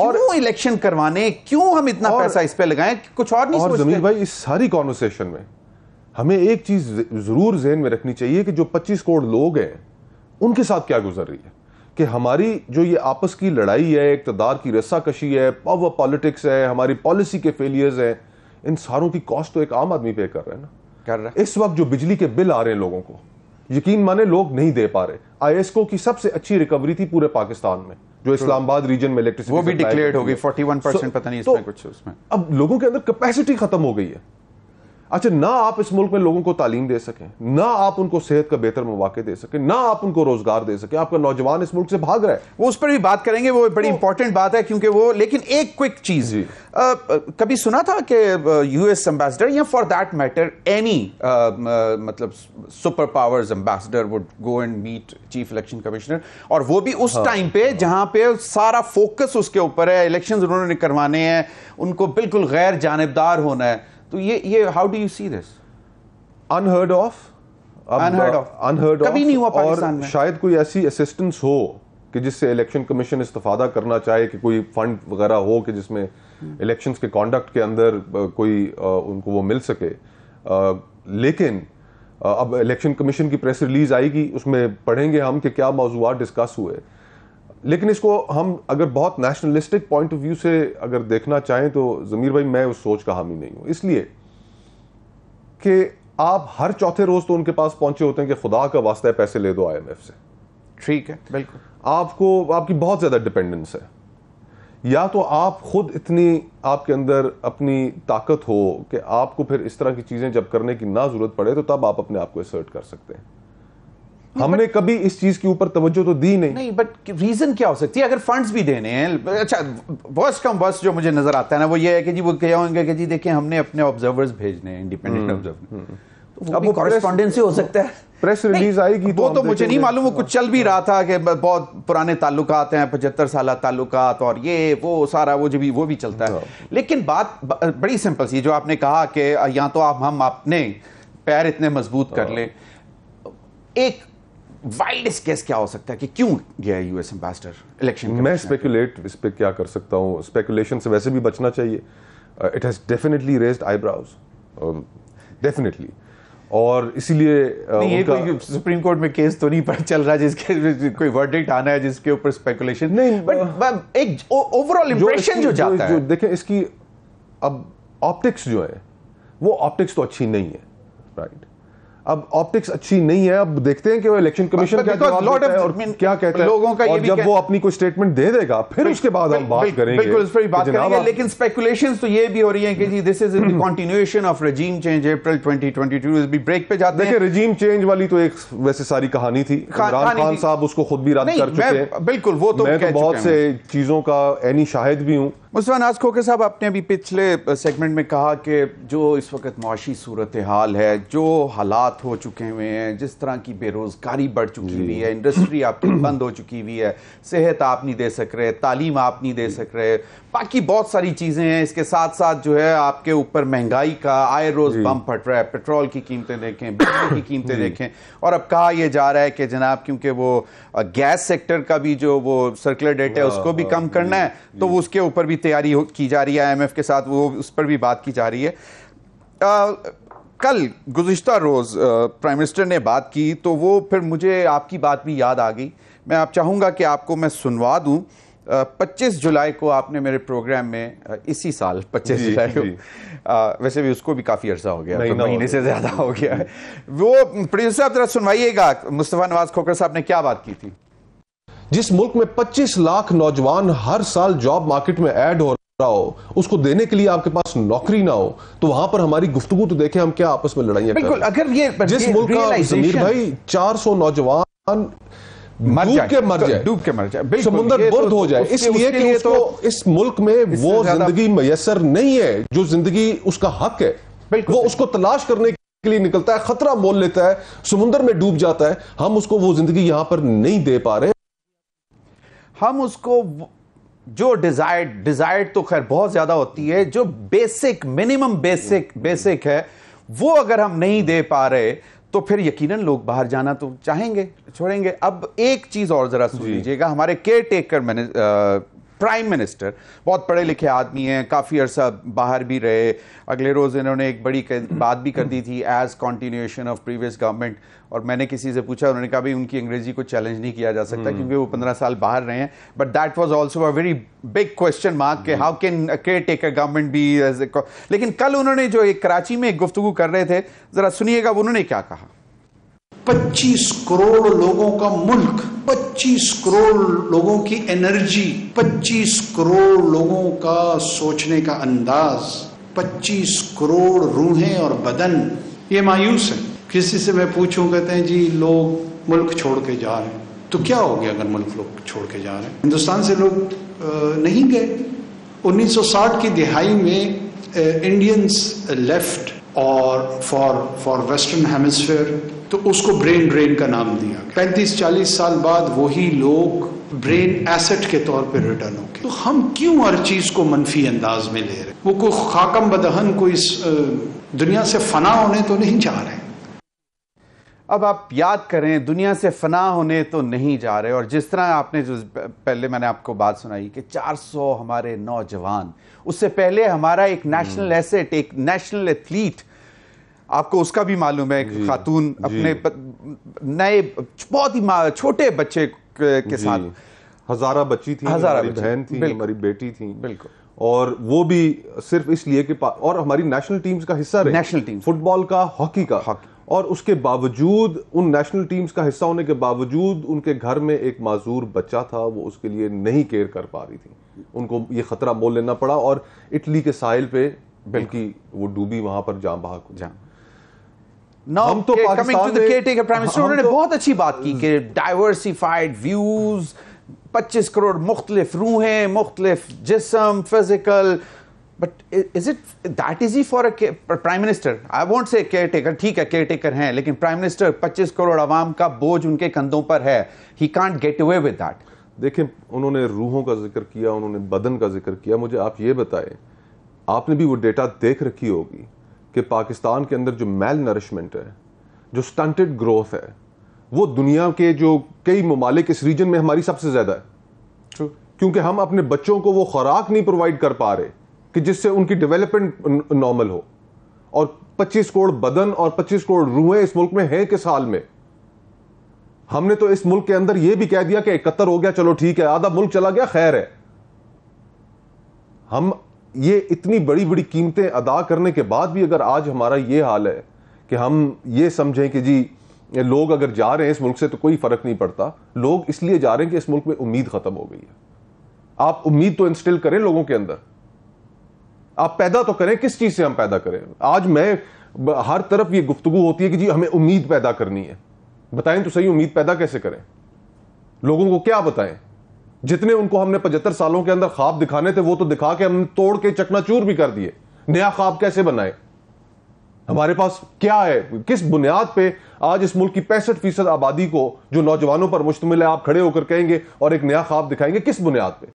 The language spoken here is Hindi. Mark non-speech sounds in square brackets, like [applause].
और क्यों इलेक्शन करवाने क्यों हम इतना पैसा इस पे लगाएं कुछ और नहीं और जमीर भाई इस सारी कॉन्वर्सेशन में हमें एक चीज जरूर जहन में रखनी चाहिए कि जो 25 करोड़ लोग हैं उनके साथ क्या गुजर रही है कि हमारी जो ये आपस की लड़ाई है इकतदार की रस्सा कशी है पावर पॉलिटिक्स है हमारी पॉलिसी के फेलियर्स हैं इन सारों की कॉस्ट तो एक आम आदमी पे कर रहे हैं ना कर रहे हैं इस वक्त जो बिजली के बिल आ रहे हैं लोगों को यकीन माने लोग नहीं दे पा रहे आईएसको की सबसे अच्छी रिकवरी थी पूरे पाकिस्तान में जो इस्लामाबाद रीजन में इलेक्ट्रिसिटी वो भी डिक्लेयर्ड हो गई 41 परसेंट पता नहीं इसमें कुछ उसमें अब लोगों के अंदर कैपेसिटी खत्म हो गई है अच्छा ना आप इस मुल्क में लोगों को तालीम दे सकें ना आप उनको सेहत का बेहतर मौाक़ दे सकें ना आप उनको रोज़गार दे सकें आपका नौजवान इस मुल्क से भाग रहा है वो उस पर भी बात करेंगे वो बड़ी इंपॉर्टेंट तो बात है क्योंकि वो लेकिन एक क्विक चीज़ आ, कभी सुना था कि यूएस एम्बेसडर या फॉर दैट मैटर एनी मतलब super powers ambassador would go and meet chief election commissioner और वो भी उस टाइम हाँ, पे हाँ, जहाँ पे सारा फोकस उसके ऊपर है इलेक्शन उन्होंने करवाने हैं उनको बिल्कुल गैर जानबदार होना है तो ये ये how do you see this unheard of unheard of unheard कभी नहीं हुआ और में शायद कोई ऐसी असिस्टेंस हो कि जिससे इलेक्शन कमीशन इस्तफादा करना चाहे कि कोई फंड वगैरह हो कि जिसमें इलेक्शंस के कॉन्डक्ट के अंदर कोई उनको वो मिल सके लेकिन अब इलेक्शन कमीशन की प्रेस रिलीज आएगी उसमें पढ़ेंगे हम कि क्या मौजूद डिस्कस हुए लेकिन इसको हम अगर बहुत नेशनलिस्टिक पॉइंट ऑफ व्यू से अगर देखना चाहें तो ज़मीर भाई मैं उस सोच का हामी नहीं हूं इसलिए कि आप हर चौथे रोज़ तो उनके पास पहुंचे होते हैं कि खुदा का वास्ता है पैसे ले दो आईएमएफ से ठीक है बिल्कुल आपको आपकी बहुत ज़्यादा डिपेंडेंस है या तो आप खुद इतनी आपके अंदर अपनी ताकत हो कि आपको फिर इस तरह की चीज़ें जब करने की ना ज़रूरत पड़े तो तब आप अपने आप को असर्ट कर सकते हैं हमने कभी इस चीज के ऊपर तवज्जो तो दी नहीं नहीं बट रीजन क्या हो सकती है अगर फंड्स भी देने हैं अच्छा वर्स कम वर्स जो मुझे नजर आता है ना वो ये है कि जी वो क्या होंगे कि जी देखें हमने अपने ऑब्जर्वर्स भेजने हैं इंडिपेंडेंट ऑब्जर्वर अब वो कॉरेस्पॉन्डेंस हो सकता है प्रेस रिलीज आएगी वो तो, तो मुझे नहीं मालूम वो कुछ चल भी हाँ। रहा था कि बहुत पुराने ताल्लुकात हैं पचहत्तर साल ताल्लुकात और ये वो सारा वो जो भी वो भी चलता है हाँ। लेकिन बात बड़ी सिंपल सी जो आपने कहा कि या तो आप हम अपने पैर इतने मजबूत कर हाँ। लें एक वाइल्डेस्ट केस क्या हो सकता है कि क्यों गया यूएस एम्बेसडर इलेक्शन मैं स्पेकुलेट इस पर क्या कर सकता हूँ स्पेकुलेशन से वैसे भी बचना चाहिए it has definitely raise eyebrows definitely और इसीलिए सुप्रीम uh, कोर्ट में केस तो नहीं पर चल रहा जिसके कोई वर्डिक्ट आना है जिसके ऊपर स्पेकुलेशन नहीं बट uh, एक ओवरऑल इंप्रेशन जो, जो जाता जो, है जो, देखें इसकी अब ऑप्टिक्स जो है वो ऑप्टिक्स तो अच्छी नहीं है राइट right? अब ऑप्टिक्स अच्छी नहीं है अब देखते हैं कि वो इलेक्शन कमीशन क्या जवाब देता है और क्या कहता है लोगों का और जब वो अपनी कोई स्टेटमेंट दे देगा फिर उसके बाद हम बात करेंगे बिल्कुल इस पर बात करेंगे लेकिन स्पेकुलेशंस तो ये भी हो रही हैं कि जी this is in continuation of regime change April 2022 इस भी ब्रेक पे जाते हैं देखिए रजीम चेंज वाली तो एक वैसे सारी कहानी थी इमरान खान साहब उसको खुद भी रद्द कर चुके हैं बिल्कुल वो तो मैं तो बहुत से चीजों का एनी शाहिद भी हूँ आज खोके साहब आपने अभी पिछले सेगमेंट में कहा कि जो इस वक्त मुआशी सूरत हाल है जो हालात हालात हो चुके हुए हैं जिस तरह की बेरोजगारी बढ़ चुकी हुई है इंडस्ट्री आपकी [clears throat] बंद हो चुकी हुई है सेहत आप नहीं दे सक रहे तालीम आप नहीं दे सक रहे बाकी बहुत सारी चीज़ें हैं इसके साथ साथ जो है आपके ऊपर महंगाई का आए रोज बम फट रहा है पेट्रोल की कीमतें देखें बिजली की कीमतें देखें और अब कहा यह जा रहा है कि जनाब क्योंकि वो गैस सेक्टर का भी जो वो सर्कुलर डेट है उसको भी कम करना है तो उसके ऊपर भी तैयारी की जा रही है आई के साथ वो उस पर भी बात की जा रही है कल गुज्त रोज़ प्राइम मिनिस्टर ने बात की तो वो फिर मुझे आपकी बात भी याद आ गई मैं आप चाहूँगा कि आपको मैं सुनवा दूँ पच्चीस जुलाई को आपने मेरे प्रोग्राम में इसी साल पच्चीस जुलाई को वैसे भी उसको भी काफ़ी अर्सा हो गया तो महीने से ज़्यादा हो गया है वो प्रोड्यूसर साहब जरा सुनवाइएगा मुस्तफ़ा नवाज खोकर साहब ने क्या बात की थी जिस मुल्क में 25 लाख नौजवान हर साल जॉब मार्केट में ऐड हो हो उसको देने के लिए आपके पास नौकरी ना हो तो वहां पर हमारी गुफ्तगु तो देखें हम क्या आपस में लड़ाइयां बिल्कुल अगर ये जिस मुल्क का जमीर भाई सौ नौजवान मर के मर जाए डूब के मर जाए बुर्द हो जाए इसलिए कि तो इस मुल्क में वो जिंदगी मैसर नहीं है जो जिंदगी उसका हक है वो उसको तलाश करने के लिए निकलता है खतरा मोल लेता है समुंदर में डूब जाता है हम उसको वो जिंदगी यहां पर नहीं दे पा रहे हम उसको जो डिजायर्ड डिजायर्ड तो खैर बहुत ज्यादा होती है जो बेसिक मिनिमम बेसिक बेसिक है वो अगर हम नहीं दे पा रहे तो फिर यकीनन लोग बाहर जाना तो चाहेंगे छोड़ेंगे अब एक चीज और जरा सुन लीजिएगा हमारे केयर टेकर मैंने प्राइम मिनिस्टर बहुत पढ़े लिखे आदमी हैं काफ़ी अरसा बाहर भी रहे अगले रोज़ इन्होंने एक बड़ी बात भी कर दी थी as continuation of previous government और मैंने किसी से पूछा उन्होंने कहा भी उनकी अंग्रेजी को चैलेंज नहीं किया जा सकता hmm. क्योंकि वो पंद्रह साल बाहर रहे हैं but that was also a very big question mark के how can caretaker government भी लेकिन कल उन्होंने जो एक कराची में एक गुफ्तु कर रहे थे ज़रा सुनिएगा उन्होंने क्या कहा 25 करोड़ लोगों का मुल्क 25 करोड़ लोगों की एनर्जी 25 करोड़ लोगों का सोचने का अंदाज 25 करोड़ रूहें और बदन ये मायूस है किसी से मैं पूछूं कहते हैं जी लोग मुल्क छोड़ के जा रहे हैं तो क्या हो गया अगर मुल्क लोग छोड़ के जा रहे हैं हिंदुस्तान से लोग नहीं गए 1960 की दिहाई में इंडियंस लेफ्ट और फॉर फॉर वेस्टर्न हेमिस्फेयर तो उसको ब्रेन ड्रेन का नाम दिया गया चालीस साल बाद वही लोग ब्रेन एसेट के तौर पर रिटर्न हो गए तो हम क्यों हर चीज को मनफी अंदाज में ले रहे वो कोई खाकम बदहन को इस दुनिया से फना होने तो नहीं जा रहे अब आप याद करें दुनिया से फना होने तो नहीं जा रहे और जिस तरह आपने जो पहले मैंने आपको बात सुनाई कि 400 हमारे नौजवान उससे पहले हमारा एक नेशनल एसेट हम्म। एक नेशनल एथलीट आपको उसका भी मालूम है खातून अपने नए बहुत ही छोटे बच्चे के साथ हजारा बच्ची थी हजारा बहन थी हमारी बेटी थी बिल्कुल और वो भी सिर्फ इसलिए कि और हमारी नेशनल टीम्स का हिस्सा रहे नेशनल टीम फुटबॉल का हॉकी का हॉकी और उसके बावजूद उन नेशनल टीम्स का हिस्सा होने के बावजूद उनके घर में एक माजूर बच्चा था वो उसके लिए नहीं केयर कर पा रही थी उनको ये खतरा मोल लेना पड़ा और इटली के साहिल पे बल्कि वो डूबी वहां पर जाम बहा जाम Now, हम तो coming to the care prime minister उन्होंने तो- बहुत अच्छी बात की कि डाइवर्सिफाइड व्यूज 25 करोड़ मुख्तलिफ रूहें मुख्तलिफ जिसम physical but is it that easy for a prime minister I want say care taker ठीक है केयर टेकर हैं लेकिन प्राइम मिनिस्टर 25 करोड़ आवाम का बोझ उनके कंधों पर है ही can't get away with that देखें उन्होंने रूहों का जिक्र किया उन्होंने बदन का जिक्र किया मुझे आप ये बताएं आपने भी वो डेटा देख रखी होगी कि पाकिस्तान के अंदर जो मेल नरिशमेंट है जो स्टंटेड ग्रोथ है वो दुनिया के जो कई ममालिक इस रीजन में हमारी सबसे ज़्यादा है क्योंकि हम अपने बच्चों को वो खुराक नहीं प्रोवाइड कर पा रहे कि जिससे उनकी डेवलपमेंट नॉर्मल हो और 25 करोड़ बदन और 25 करोड़ रूहें इस मुल्क में हैं किस हाल में हमने तो इस मुल्क के अंदर यह भी कह दिया कि इकहत्तर हो गया चलो ठीक है आधा मुल्क चला गया खैर है हम ये इतनी बड़ी बड़ी कीमतें अदा करने के बाद भी अगर आज हमारा ये हाल है कि हम ये समझें कि जी लोग अगर जा रहे हैं इस मुल्क से तो कोई फ़र्क नहीं पड़ता लोग इसलिए जा रहे हैं कि इस मुल्क में उम्मीद ख़त्म हो गई है आप उम्मीद तो इंस्टिल करें लोगों के अंदर आप पैदा तो करें किस चीज़ से हम पैदा करें आज मैं हर तरफ ये गुफ्तगु होती है कि जी हमें उम्मीद पैदा करनी है बताएं तो सही उम्मीद पैदा कैसे करें लोगों को क्या बताएं जितने उनको हमने पचहत्तर सालों के अंदर ख्वाब दिखाने थे वो तो दिखा के हमने तोड़ के चकनाचूर भी कर दिए नया ख्वाब कैसे बनाए हमारे पास क्या है किस बुनियाद पे आज इस मुल्क की पैंसठ फीसद आबादी को जो नौजवानों पर मुश्तमिल है आप खड़े होकर कहेंगे और एक नया ख्वाब दिखाएंगे किस बुनियाद पे